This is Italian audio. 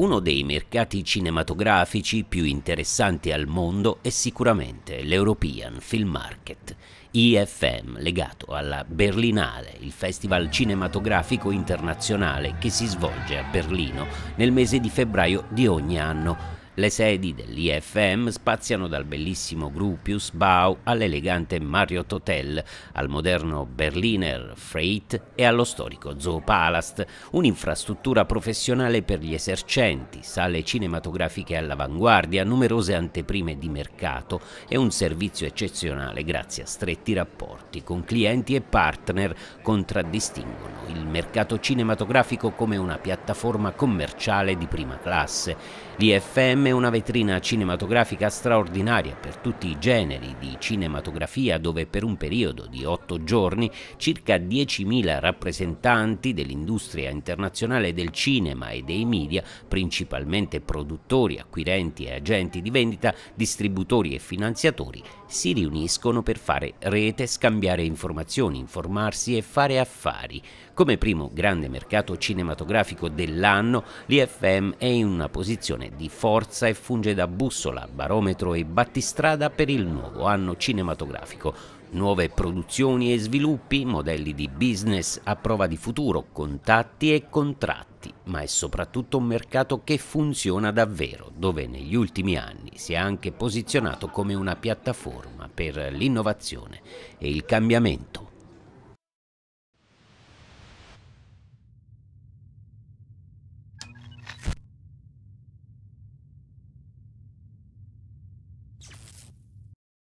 Uno dei mercati cinematografici più interessanti al mondo è sicuramente l'European Film Market, IFM, legato alla Berlinale, il festival cinematografico internazionale che si svolge a Berlino nel mese di febbraio di ogni anno le sedi dell'IFM spaziano dal bellissimo Gruppius Bau all'elegante Marriott Hotel, al moderno Berliner Freight e allo storico Zoopalast, un'infrastruttura professionale per gli esercenti, sale cinematografiche all'avanguardia, numerose anteprime di mercato e un servizio eccezionale grazie a stretti rapporti con clienti e partner contraddistinguono il mercato cinematografico come una piattaforma commerciale di prima classe. L'IFM è una vetrina cinematografica straordinaria per tutti i generi di cinematografia dove per un periodo di otto giorni circa 10.000 rappresentanti dell'industria internazionale del cinema e dei media, principalmente produttori, acquirenti e agenti di vendita, distributori e finanziatori, si riuniscono per fare rete, scambiare informazioni, informarsi e fare affari. Come primo grande mercato cinematografico dell'anno, l'IFM è in una posizione di forza piazza e funge da bussola, barometro e battistrada per il nuovo anno cinematografico. Nuove produzioni e sviluppi, modelli di business a prova di futuro, contatti e contratti, ma è soprattutto un mercato che funziona davvero, dove negli ultimi anni si è anche posizionato come una piattaforma per l'innovazione e il cambiamento.